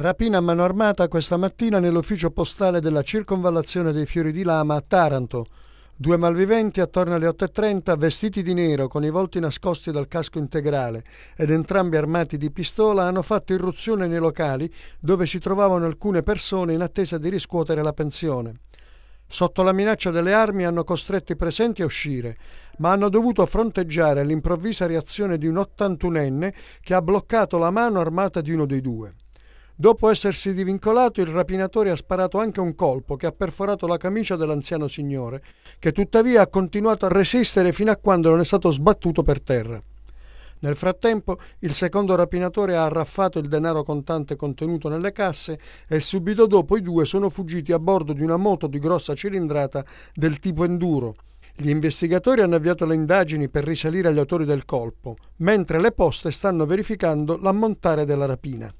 Rapina a mano armata questa mattina nell'ufficio postale della circonvallazione dei Fiori di Lama a Taranto. Due malviventi attorno alle 8.30 vestiti di nero con i volti nascosti dal casco integrale ed entrambi armati di pistola hanno fatto irruzione nei locali dove si trovavano alcune persone in attesa di riscuotere la pensione. Sotto la minaccia delle armi hanno costretto i presenti a uscire, ma hanno dovuto fronteggiare l'improvvisa reazione di un 81enne che ha bloccato la mano armata di uno dei due. Dopo essersi divincolato, il rapinatore ha sparato anche un colpo che ha perforato la camicia dell'anziano signore, che tuttavia ha continuato a resistere fino a quando non è stato sbattuto per terra. Nel frattempo, il secondo rapinatore ha arraffato il denaro contante contenuto nelle casse e subito dopo i due sono fuggiti a bordo di una moto di grossa cilindrata del tipo enduro. Gli investigatori hanno avviato le indagini per risalire agli autori del colpo, mentre le poste stanno verificando l'ammontare della rapina.